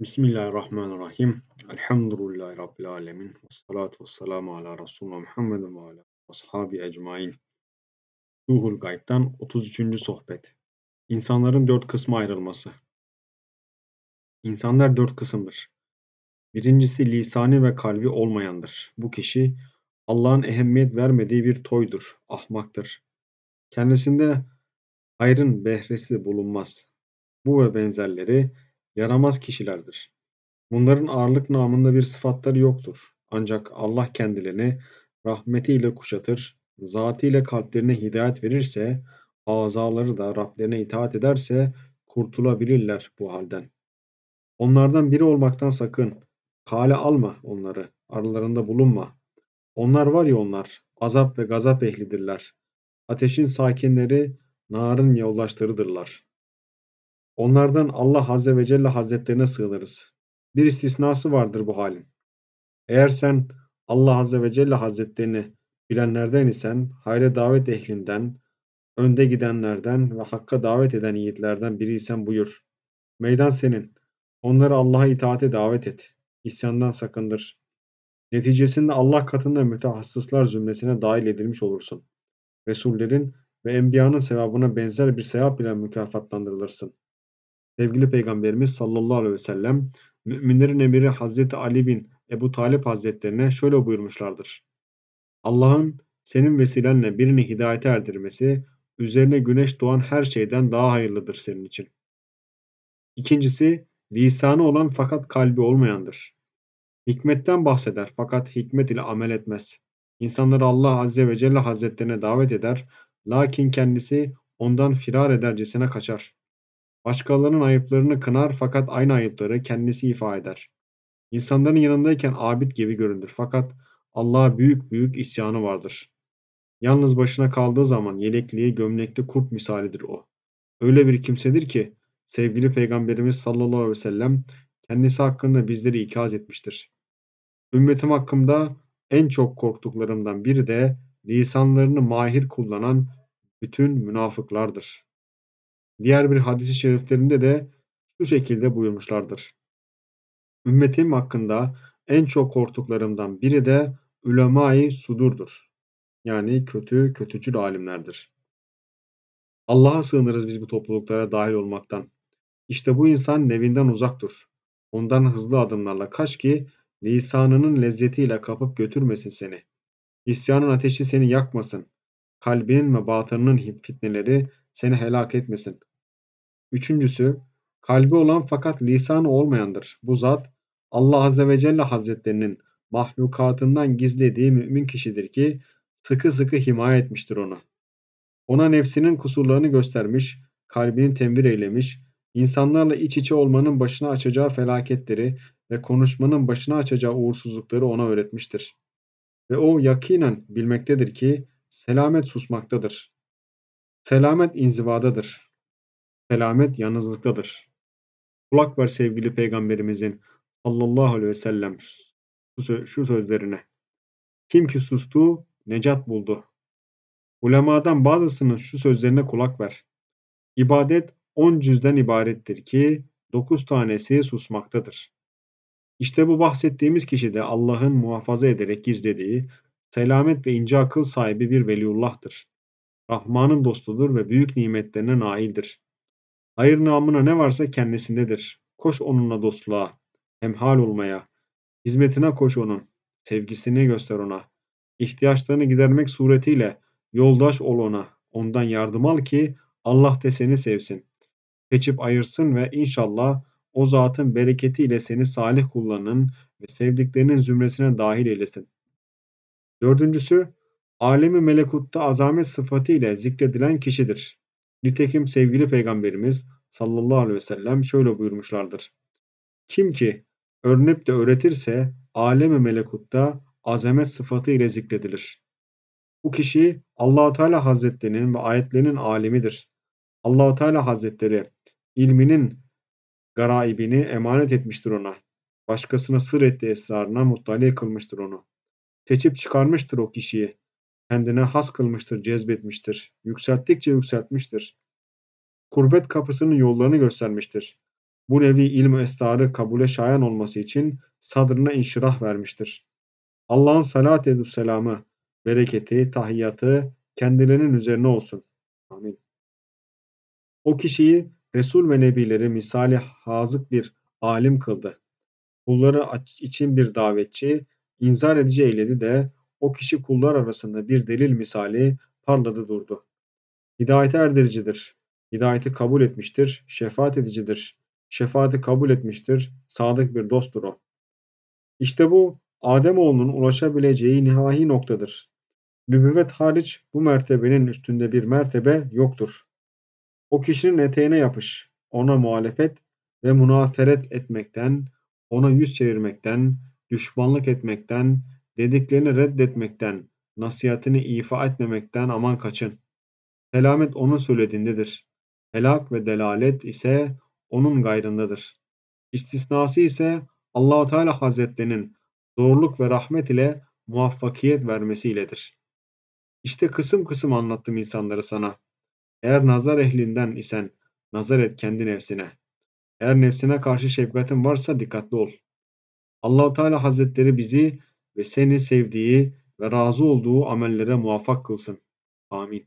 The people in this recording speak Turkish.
Bismillahirrahmanirrahim. Elhamdülillahi Rabbil alemin. Ve salatu ve selamu ala Resulullah Muhammedin ve ala ashabi ecmain. Ruhul Gayb'den 33. sohbet. İnsanların dört kısma ayrılması. İnsanlar dört kısımdır. Birincisi lisani ve kalbi olmayandır. Bu kişi Allah'ın ehemmiyet vermediği bir toydur, ahmaktır. Kendisinde hayrın behresi bulunmaz. Bu ve benzerleri yaramaz kişilerdir. Bunların ağırlık namında bir sıfatları yoktur. Ancak Allah kendilerini rahmetiyle kuşatır, zatiyle kalplerine hidayet verirse, azaları da Rablerine itaat ederse kurtulabilirler bu halden. Onlardan biri olmaktan sakın. Kale alma onları, aralarında bulunma. Onlar var ya onlar, azap ve gazap ehlidirler. Ateşin sakinleri, narın yoldaşlarıdırlar.'' Onlardan Allah Azze ve Celle Hazretlerine sığınırız. Bir istisnası vardır bu halin. Eğer sen Allah Azze ve Celle Hazretlerini bilenlerden isen hayre davet ehlinden, önde gidenlerden ve hakka davet eden yiğitlerden biriysen buyur. Meydan senin. Onları Allah'a itaate davet et. İsyandan sakındır. Neticesinde Allah katında mütehassıslar zümresine dahil edilmiş olursun. Resullerin ve enbiyanın sevabına benzer bir sevap ile mükafatlandırılırsın.'' sevgili Peygamberimiz sallallahu aleyhi ve sellem müminlerin emiri Hazreti Ali bin Ebu Talip Hazretlerine şöyle buyurmuşlardır. Allah'ın senin vesilenle birini hidayete erdirmesi üzerine güneş doğan her şeyden daha hayırlıdır senin için. İkincisi lisanı olan fakat kalbi olmayandır. Hikmetten bahseder fakat hikmet ile amel etmez. İnsanları Allah Azze ve Celle Hazretlerine davet eder lakin kendisi ondan firar edercesine kaçar. Başkalarının ayıplarını kınar fakat aynı ayıpları kendisi ifa eder. İnsanların yanındayken abid gibi görünür fakat Allah'a büyük büyük isyanı vardır. Yalnız başına kaldığı zaman yelekliği gömlekli kurt misalidir o. Öyle bir kimsedir ki sevgili Peygamberimiz sallallahu aleyhi ve sellem kendisi hakkında bizleri ikaz etmiştir. Ümmetim hakkımda en çok korktuklarımdan biri de lisanlarını mahir kullanan bütün münafıklardır.'' Diğer bir hadisi şeriflerinde de şu şekilde buyurmuşlardır. Ümmetim hakkında en çok korktuklarımdan biri de ülemayı sudurdur. Yani kötü, kötücül alimlerdir. Allah'a sığınırız biz bu topluluklara dahil olmaktan. İşte bu insan nevinden uzak dur. Ondan hızlı adımlarla kaç ki lisanının lezzetiyle kapıp götürmesin seni. İsyanın ateşi seni yakmasın. Kalbinin ve batınının fitneleri seni helak etmesin. Üçüncüsü, kalbi olan fakat lisanı olmayandır. Bu zat Allah Azze ve Celle Hazretlerinin mahlukatından gizlediği mümin kişidir ki sıkı sıkı himaye etmiştir onu. Ona nefsinin kusurlarını göstermiş, kalbini tembir eylemiş, insanlarla iç içe olmanın başına açacağı felaketleri ve konuşmanın başına açacağı uğursuzlukları ona öğretmiştir. Ve o yakinen bilmektedir ki selamet susmaktadır. Selamet inzivadadır selamet yalnızlıktadır. Kulak ver sevgili peygamberimizin sallallahu aleyhi ve sellem şu sözlerine. Kim ki sustu necat buldu. Ulemadan bazısının şu sözlerine kulak ver. İbadet on cüzden ibarettir ki dokuz tanesi susmaktadır. İşte bu bahsettiğimiz kişi de Allah'ın muhafaza ederek gizlediği selamet ve ince akıl sahibi bir veliullah'tır. Rahman'ın dostudur ve büyük nimetlerine naildir. Hayır namına ne varsa kendisindedir. Koş onunla dostluğa, hemhal olmaya. Hizmetine koş onun, sevgisini göster ona. İhtiyaçlarını gidermek suretiyle yoldaş ol ona. Ondan yardım al ki Allah de seni sevsin. Seçip ayırsın ve inşallah o zatın bereketiyle seni salih kullanın ve sevdiklerinin zümresine dahil eylesin. Dördüncüsü, alemi melekutta azamet sıfatı ile zikredilen kişidir. Nitekim sevgili peygamberimiz sallallahu aleyhi ve sellem şöyle buyurmuşlardır. Kim ki örnüp de öğretirse alemi melekutta azamet sıfatı ile zikredilir. Bu kişi Allahu Teala Hazretlerinin ve ayetlerinin alimidir. Allahu Teala Hazretleri ilminin garaibini emanet etmiştir ona. Başkasına sır etti esrarına muttali kılmıştır onu. Seçip çıkarmıştır o kişiyi kendine has kılmıştır, cezbetmiştir. Yükselttikçe yükseltmiştir. Kurbet kapısının yollarını göstermiştir. Bu nevi ilm estarı kabule şayan olması için sadrına inşirah vermiştir. Allah'ın salat edü selamı, bereketi, tahiyyatı kendilerinin üzerine olsun. Amin. O kişiyi Resul ve Nebileri misali hazık bir alim kıldı. Kulları için bir davetçi, inzar edici eyledi de o kişi kullar arasında bir delil misali parladı durdu. Hidayete erdiricidir. Hidayeti kabul etmiştir. Şefaat edicidir. Şefaati kabul etmiştir. Sadık bir dosttur o. İşte bu Ademoğlunun ulaşabileceği nihai noktadır. Nübüvvet hariç bu mertebenin üstünde bir mertebe yoktur. O kişinin eteğine yapış, ona muhalefet ve münaferet etmekten, ona yüz çevirmekten, düşmanlık etmekten, Dediklerini reddetmekten, nasihatini ifa etmemekten aman kaçın. Selamet onun söylediğindedir. Helak ve delalet ise onun gayrındadır. İstisnası ise Allahu Teala Hazretlerinin zorluk ve rahmet ile muvaffakiyet vermesi iledir. İşte kısım kısım anlattım insanları sana. Eğer nazar ehlinden isen nazar et kendi nefsine. Eğer nefsine karşı şefkatin varsa dikkatli ol. Allahu Teala Hazretleri bizi ve seni sevdiği ve razı olduğu amellere muvaffak kılsın. Amin.